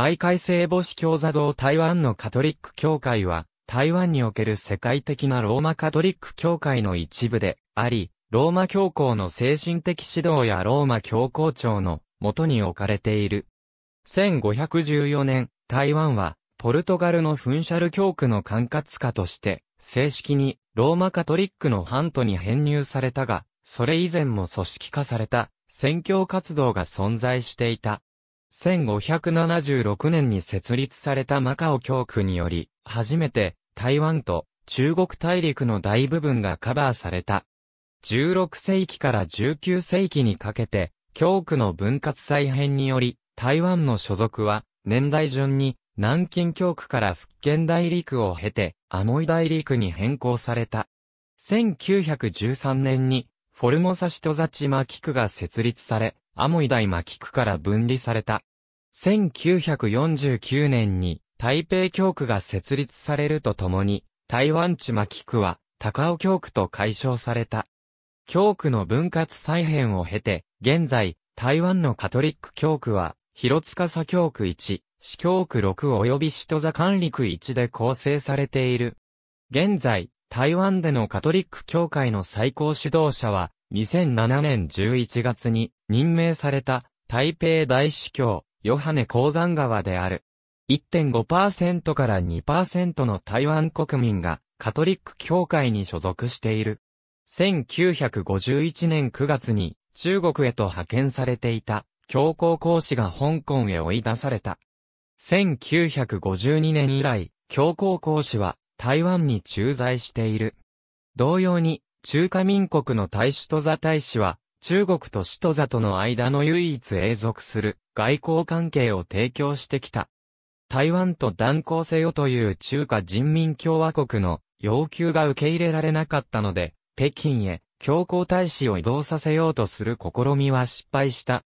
媒介聖母子教座堂台湾のカトリック教会は、台湾における世界的なローマカトリック教会の一部であり、ローマ教皇の精神的指導やローマ教皇庁の元に置かれている。1514年、台湾は、ポルトガルのフンシャル教区の管轄下として、正式にローマカトリックの半島に編入されたが、それ以前も組織化された、宣教活動が存在していた。1576年に設立されたマカオ教区により、初めて台湾と中国大陸の大部分がカバーされた。16世紀から19世紀にかけて、教区の分割再編により、台湾の所属は、年代順に、南京教区から福建大陸を経て、アモイ大陸に変更された。1913年に、フォルモサシトザチマキが設立され、アモイ大牧区から分離された。1949年に台北教区が設立されるとともに、台湾地牧区は高尾教区と解消された。教区の分割再編を経て、現在、台湾のカトリック教区は、広司教区1、市教区6及び首都座管理区1で構成されている。現在、台湾でのカトリック教会の最高指導者は、2007年11月に、任命された台北大司教、ヨハネ鉱山川である。1.5%から2%の台湾国民がカトリック教会に所属している。1951年9月に中国へと派遣されていた教皇講師が香港へ追い出された。1952年以来、教皇講師は台湾に駐在している。同様に、中華民国の大使と座大使は中国と首都座との間の唯一永続する外交関係を提供してきた。台湾と断交せよという中華人民共和国の要求が受け入れられなかったので、北京へ強行大使を移動させようとする試みは失敗した。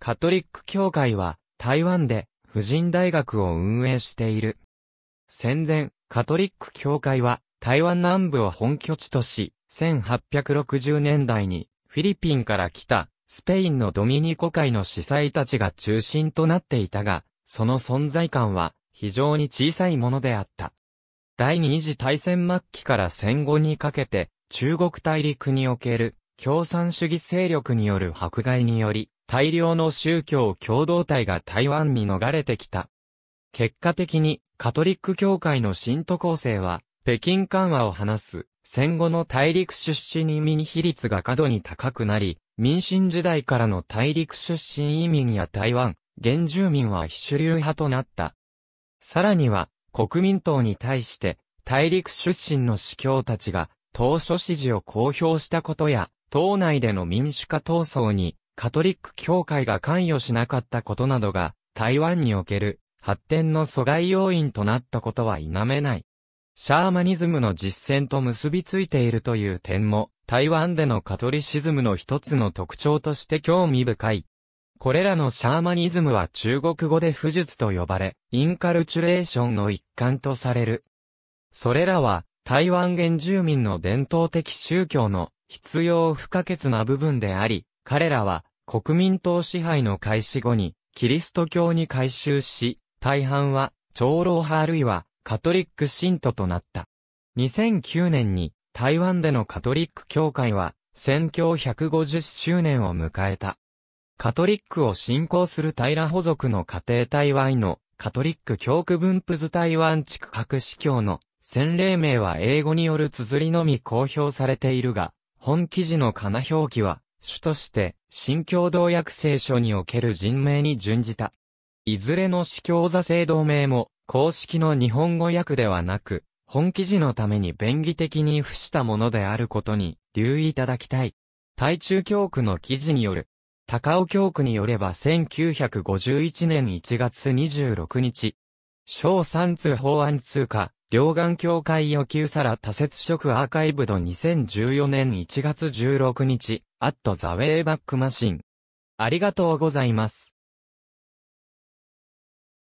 カトリック教会は台湾で婦人大学を運営している。戦前、カトリック教会は台湾南部を本拠地とし、1860年代にフィリピンから来た、スペインのドミニコ会の司祭たちが中心となっていたが、その存在感は非常に小さいものであった。第二次大戦末期から戦後にかけて、中国大陸における共産主義勢力による迫害により、大量の宗教共同体が台湾に逃れてきた。結果的に、カトリック教会の信徒構成は、北京緩和を話す、戦後の大陸出身移民比率が過度に高くなり、民進時代からの大陸出身移民や台湾、原住民は非主流派となった。さらには、国民党に対して、大陸出身の司教たちが、当初支持を公表したことや、党内での民主化闘争に、カトリック教会が関与しなかったことなどが、台湾における、発展の阻害要因となったことは否めない。シャーマニズムの実践と結びついているという点も、台湾でのカトリシズムの一つの特徴として興味深い。これらのシャーマニズムは中国語で不術と呼ばれ、インカルチュレーションの一環とされる。それらは、台湾原住民の伝統的宗教の必要不可欠な部分であり、彼らは国民党支配の開始後に、キリスト教に改宗し、大半は、長老派あるいは、カトリック信徒となった。2009年に台湾でのカトリック教会は、宣教150周年を迎えた。カトリックを信仰する平補属の家庭台湾のカトリック教区分布図台湾地区各司教の洗礼名は英語による綴りのみ公表されているが、本記事のかな表記は、主として、新共同訳聖書における人名に準じた。いずれの司教座制同盟も、公式の日本語訳ではなく、本記事のために便宜的に付したものであることに留意いただきたい。台中教区の記事による、高尾教区によれば1951年1月26日、小三通法案通過、両岸協会要求さら多節色アーカイブド2014年1月16日、アットザウェイバックマシン。ありがとうございます。